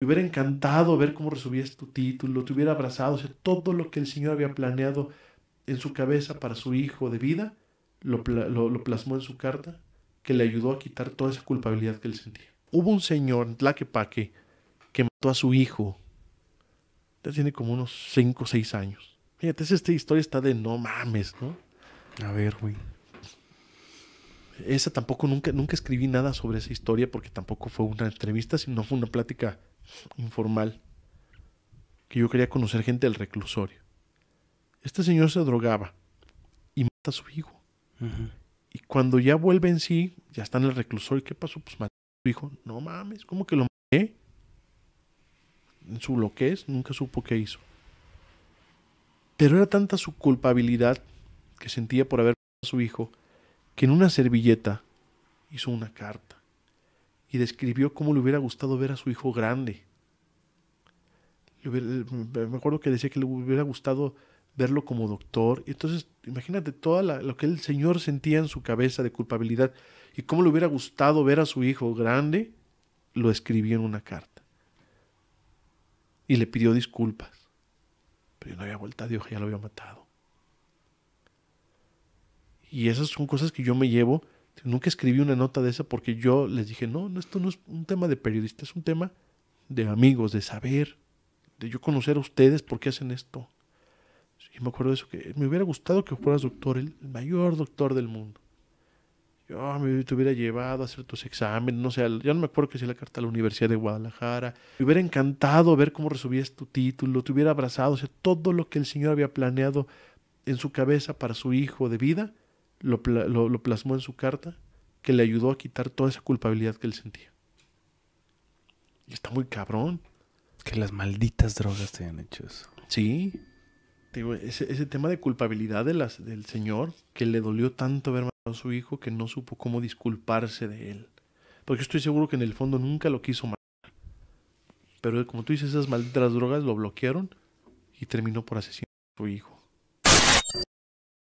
Me hubiera encantado ver cómo recibías este tu título, te hubiera abrazado, todo lo que el Señor había planeado en su cabeza para su hijo de vida, lo, plasmó en su carta, que le ayudó a quitar toda esa culpabilidad que él sentía. Hubo un señor en Tlaquepaque que mató a su hijo. Ya tiene como unos 5 o 6 años. Fíjate, esta historia está de no mames, ¿no? A ver, güey. Esa tampoco nunca, nunca escribí nada sobre esa historia porque tampoco fue una entrevista, sino fue una plática informal, que yo quería conocer gente del reclusorio. Este señor se drogaba y mata a su hijo. Y cuando ya vuelve en sí, ya está en el reclusorio. ¿Qué pasó? Pues mató a su hijo. No mames, ¿cómo que lo maté? En su loquez nunca supo qué hizo. Pero era tanta su culpabilidad que sentía por haber matado a su hijo que en una servilleta hizo una carta y describió cómo le hubiera gustado ver a su hijo grande. Eh, me acuerdo que decía que le hubiera gustado verlo como doctor. entonces, imagínate todo lo que el Señor sentía en su cabeza de culpabilidad y cómo le hubiera gustado ver a su hijo grande, lo escribió en una carta. Y le pidió disculpas. Pero yo no había vuelta a Dios, ya lo había matado. Y esas son cosas que yo me llevo Nunca escribí una nota de esa porque yo les dije, no, esto no es un tema de periodista, es un tema de amigos, de saber, de yo conocer a ustedes por qué hacen esto. Y me acuerdo de eso, que me hubiera gustado que fueras doctor, el mayor doctor del mundo. Yo ah, me te hubiera llevado a hacer tus exámenes, no sé, ya no me acuerdo que sea la carta a la Universidad de Guadalajara. Me hubiera encantado ver cómo recibías tu título, te hubiera abrazado, todo lo que el Señor había planeado en su cabeza para su hijo de vida, lo, plasmó en su carta, que le ayudó a quitar toda esa culpabilidad que él sentía. Y está muy cabrón. Que las malditas drogas te hayan hecho eso. Sí. ese, tema de culpabilidad de las, del señor, que le dolió tanto haber matado a su hijo que no supo cómo disculparse de él. Porque estoy seguro que en el fondo nunca lo quiso matar. Pero como tú dices, esas malditas drogas lo bloquearon y terminó por asesinar a su hijo.